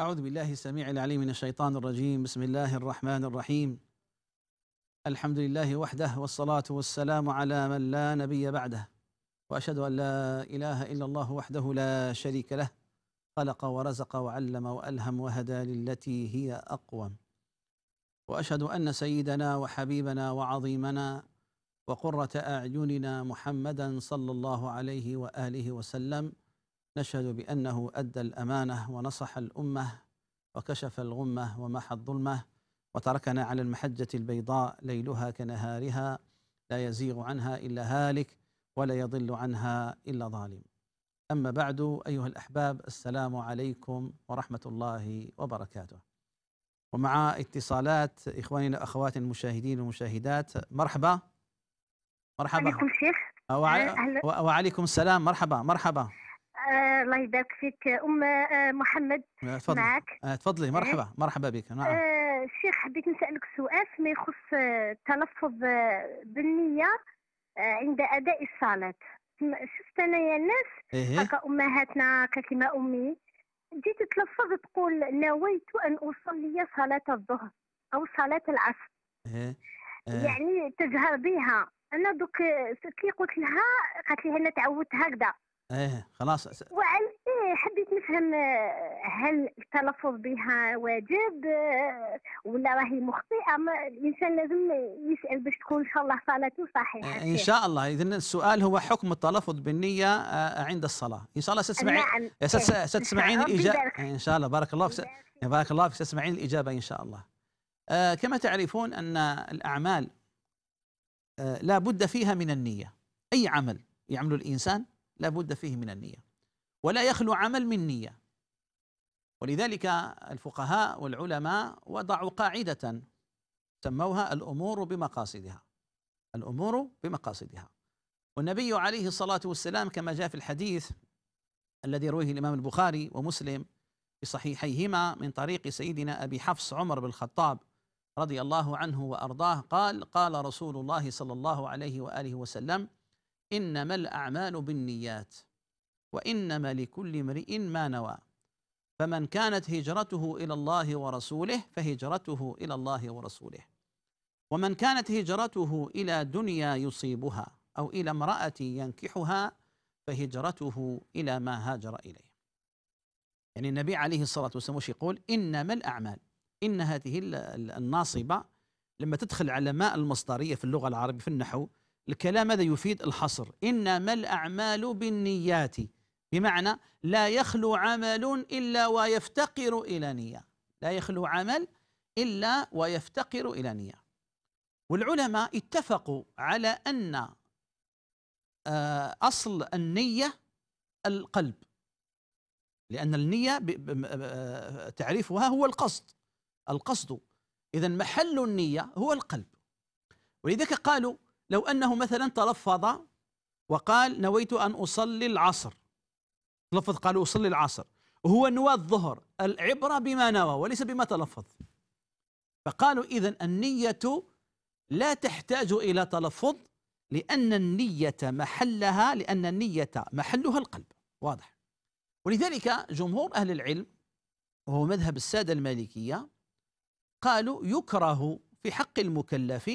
أعوذ بالله السميع العليم من الشيطان الرجيم بسم الله الرحمن الرحيم الحمد لله وحده والصلاة والسلام على من لا نبي بعده وأشهد أن لا إله إلا الله وحده لا شريك له خلق ورزق وعلم وألهم وهدى للتي هي أقوم وأشهد أن سيدنا وحبيبنا وعظيمنا وقرة أعيننا محمدا صلى الله عليه وآله وسلم نشهد بأنه أدى الأمانة ونصح الأمة وكشف الغمة ومحى الظلمة وتركنا على المحجة البيضاء ليلها كنهارها لا يزيغ عنها إلا هالك ولا يضل عنها إلا ظالم أما بعد أيها الأحباب السلام عليكم ورحمة الله وبركاته ومع اتصالات إخواننا أخواتنا المشاهدين والمشاهدات مرحبا مرحبا عليكم شيخ وعليكم السلام مرحبا مرحبا آه، الله يبارك فيك ام آه، محمد آه، تفضلي. معك تفضلي إيه. مرحبا مرحبا بك نعم آه شيخ حبيت نسالك سؤال فيما يخص التلفظ بالنيه عند اداء الصلاه شفت انايا الناس إيه؟ هكا امهاتنا ككما امي جيت تلفظ تقول نويت ان اصلي صلاه الظهر او صلاه العصر إيه. يعني تجهر بها انا دوك كي قلت لها قالت لي انا تعودت هكذا ايه خلاص وعن إيه حبيت نفهم آه، هل التلفظ بها واجب آه، ولا راهي مخطئه الانسان لازم يسال باش تكون ان شاء الله صلاته صحيحه ان شاء الله اذا السؤال هو حكم التلفظ بالنيه آه، عند الصلاه ان شاء الله ستسمعين نعم. إيه، ستسمعين الاجابه ان شاء الله بارك الله فيك بارك الله فيك ستسمعين الاجابه ان شاء الله آه كما تعرفون ان الاعمال آه لا بد فيها من النيه اي عمل يعمل الانسان لا بد فيه من النية ولا يخلو عمل من نية ولذلك الفقهاء والعلماء وضعوا قاعدة سموها الأمور بمقاصدها الأمور بمقاصدها والنبي عليه الصلاة والسلام كما جاء في الحديث الذي رويه الإمام البخاري ومسلم في صحيحيهما من طريق سيدنا أبي حفص عمر بن الخطاب رضي الله عنه وأرضاه قال قال رسول الله صلى الله عليه وآله وسلم إنما الأعمال بالنيات وإنما لكل امرئ ما نوى فمن كانت هجرته إلى الله ورسوله فهجرته إلى الله ورسوله ومن كانت هجرته إلى دنيا يصيبها أو إلى امرأة ينكحها فهجرته إلى ما هاجر إليه يعني النبي عليه الصلاة والسلام وش يقول إنما الأعمال إن هذه الناصبة لما تدخل على ماء المصدرية في اللغة العربية في النحو الكلام هذا يفيد الحصر إنما الأعمال بالنيات بمعنى لا يخلو عمل إلا ويفتقر إلى نية لا يخلو عمل إلا ويفتقر إلى نية والعلماء اتفقوا على أن آه، أصل النية القلب لأن النية آه، تعريفها هو القصد القصد إذا محل النية هو القلب ولذلك قالوا لو أنه مثلا تلفظ وقال نويت أن أصلي العصر تلفظ قال أصلي العصر وهو نوى الظهر العبرة بما نوى وليس بما تلفظ فقالوا إذا النية لا تحتاج إلى تلفظ لأن النية محلها لأن النية محلها القلب واضح ولذلك جمهور أهل العلم وهو مذهب السادة المالكية قالوا يكره في حق المكلف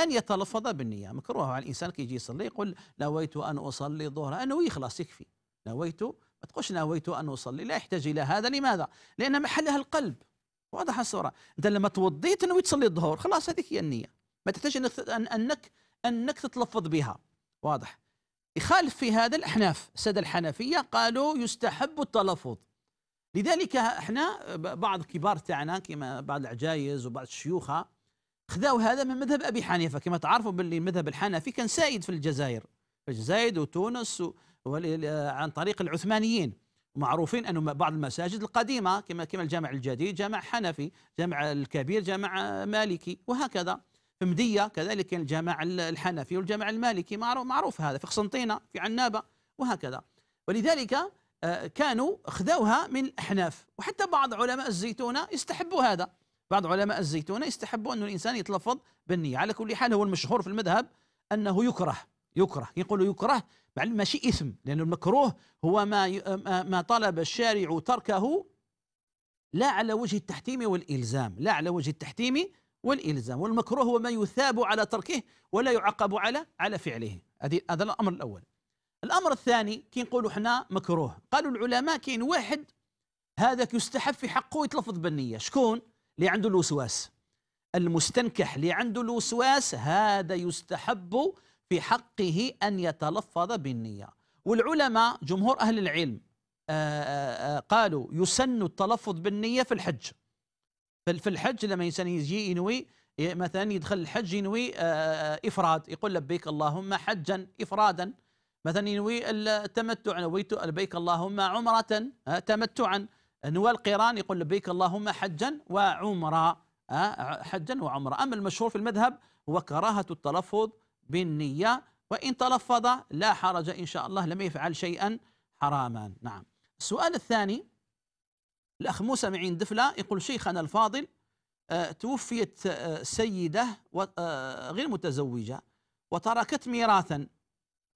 أن يتلفظ بالنية مكروه على يعني الإنسان كي يجي يصلي يقول نويت أن أصلي الظهر أنوي خلاص يكفي نويت ما تقولش نويت أن أصلي لا يحتاج إلى هذا لماذا؟ لأن محلها القلب واضح الصورة أنت لما توضيت نويت تصلي الظهر خلاص هذيك هي النية ما تحتاج أنك أنك أنك تتلفظ بها واضح يخالف في هذا الأحناف السادة الحنفية قالوا يستحب التلفظ لذلك احنا بعض كبار تاعنا كما بعض العجايز وبعض الشيوخة خذاو هذا من مذهب ابي حنيفه كما تعرفوا باللي مذهب الحنفي كان سائد في الجزائر في الجزائر وتونس و... عن طريق العثمانيين معروفين انه بعض المساجد القديمه كما كما الجامع الجديد جامع حنفي جامع الكبير جامع مالكي وهكذا في مديه كذلك كان الجامع الحنفي والجامع المالكي معروف هذا في قسنطينه في عنابه وهكذا ولذلك آه، كانوا خذوها من الاحناف وحتى بعض علماء الزيتونه يستحبوا هذا بعض علماء الزيتونة يستحبوا أنه الإنسان يتلفظ بالنية على كل حال هو المشهور في المذهب أنه يكره يكره يقول يكره مع ماشي إثم لأن المكروه هو آه، ما ما طلب الشارع تركه لا على وجه التحتيم والإلزام لا على وجه التحتيم والإلزام والمكروه هو ما يثاب على تركه ولا يعقب على على فعله هذا الأمر الأول الأمر الثاني كي نقولوا حنا مكروه قالوا العلماء كاين واحد هذاك يستحب في حقه يتلفظ بالنية شكون اللي عنده الوسواس المستنكح اللي عنده الوسواس هذا يستحب في حقه أن يتلفظ بالنية والعلماء جمهور أهل العلم آآ آه، آآ آه، آه، قالوا يسن التلفظ بالنية في الحج في الحج لما الإنسان يجي ينوي مثلا يدخل الحج ينوي إفراد يقول لبيك اللهم حجا إفرادا مثلا ينوي التمتع نويت لبيك اللهم عمرة تمتعا نوى قيران يقول لبيك اللهم حجا وعمرا آه، حجا وعمرا أما المشهور في المذهب هو كراهة التلفظ بالنية وإن تلفظ لا حرج إن شاء الله لم يفعل شيئا حراما نعم السؤال الثاني الأخ موسى معين دفلة يقول شيخنا الفاضل آه، توفيت آه، سيدة غير متزوجة وتركت ميراثا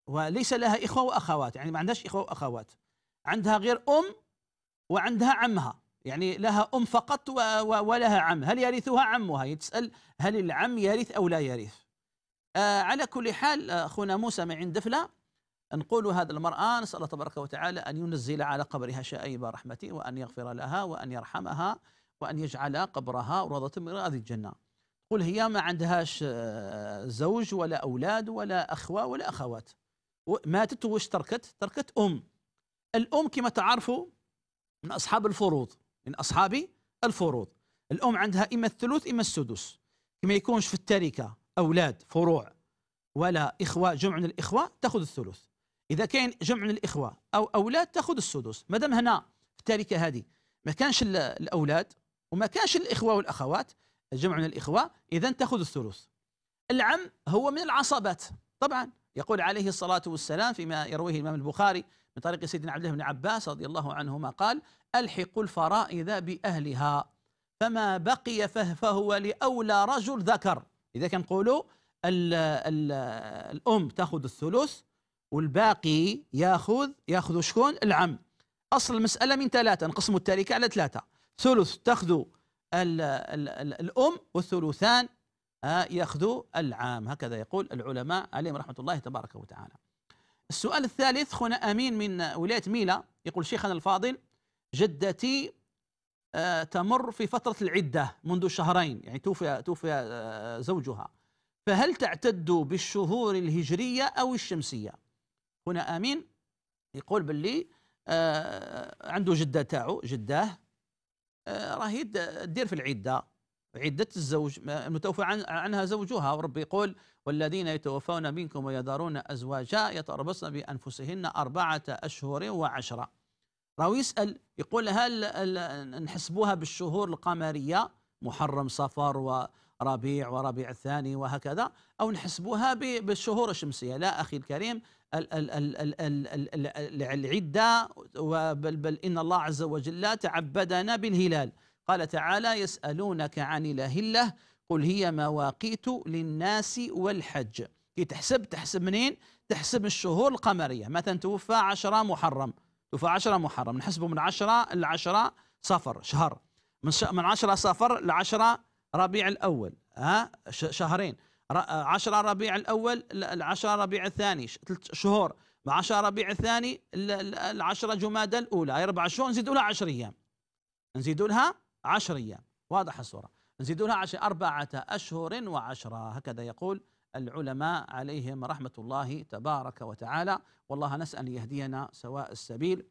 وليس لها إخوة وأخوات يعني ما عندهاش إخوة وأخوات عندها غير أم وعندها عمها يعني لها أم فقط ولها عم هل يرثها عمها يتسأل هل العم يرث أو لا يرث آه على كل حال آه، أخونا موسى معين دفلة نقول هذا المرأة نسأل الله تبارك وتعالى أن ينزل على قبرها شائب رحمته وأن يغفر لها وأن يرحمها وأن يجعل قبرها روضة من رياض الجنة قل هي ما عندهاش آه، زوج ولا أولاد ولا أخوة ولا أخوات ماتت واش تركت تركت أم الأم كما تعرفوا من أصحاب الفروض من أصحاب الفروض الأم عندها إما الثلث إما السدس ما يكونش في التركة أولاد فروع ولا إخوة جمع من الإخوة تأخذ الثلث إذا كان جمع من الإخوة أو أولاد تأخذ السدس مادام هنا في التركة هذه ما كانش الأولاد وما كانش الإخوة والأخوات جمع من الإخوة إذا تأخذ الثلث العم هو من العصبات طبعا يقول عليه الصلاة والسلام فيما يرويه الإمام البخاري من طريق سيدنا عبد الله بن عباس رضي الله عنهما قال ألحق الفرائض بأهلها فما بقي فهو لأولى رجل ذكر إذا كنقولوا الأم تأخذ الثلث والباقي ياخذ ياخذ شكون العم اصل المساله من ثلاثه نقسموا التركه على ثلاثه ثلث تاخذ الام والثلثان آه، ياخذ العام هكذا يقول العلماء عليهم رحمه الله تبارك وتعالى السؤال الثالث خونا أمين من ولاية ميلا يقول شيخنا الفاضل جدتي آه، تمر في فترة العدة منذ شهرين يعني توفي توفي آه، زوجها فهل تعتد بالشهور الهجرية أو الشمسية هنا آمين يقول باللي آه، عنده جدة تاعو جداه راهي تدير في العدة عدة الزوج المتوفى عنها زوجها ورب يقول والذين يتوفون منكم ويذرون أزواجا يتربصن بأنفسهن أربعة أشهر وعشرة راهو يسأل يقول هل نحسبوها بالشهور القمرية محرم صفر وربيع وربيع الثاني وهكذا أو نحسبوها بالشهور الشمسية لا أخي الكريم العدة بل إن الله عز وجل تعبدنا بالهلال قال تعالى يسألونك عن الأهلة قل هي مواقيت للناس والحج كي إيه، تحسب تحسب منين تحسب الشهور القمرية مثلا توفى عشرة محرم توفى عشرة محرم نحسبه من عشرة لعشرة صفر شهر من, من عشرة صفر لعشرة ربيع الأول ها شهرين عشرة ربيع الأول العشرة ربيع الثاني ثلاث شهور مع عشرة ربيع الثاني العشرة جمادة الأولى أربع شهور نزيدوا لها عشر أيام نزيدوا لها عشر أيام واضح الصورة نزيدونها عشر أربعة أشهر وعشرة هكذا يقول العلماء عليهم رحمة الله تبارك وتعالى والله نسأل أن يهدينا سواء السبيل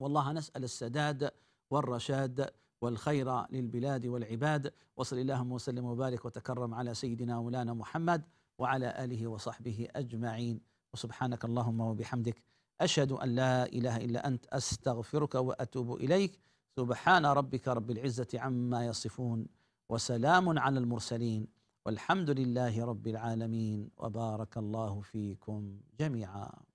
والله نسأل السداد والرشاد والخير للبلاد والعباد وصل اللهم وسلم وبارك وتكرم على سيدنا مولانا محمد وعلى آله وصحبه أجمعين وسبحانك اللهم وبحمدك أشهد أن لا إله إلا أنت أستغفرك وأتوب إليك سبحان ربك رب العزة عما يصفون وسلام على المرسلين والحمد لله رب العالمين وبارك الله فيكم جميعا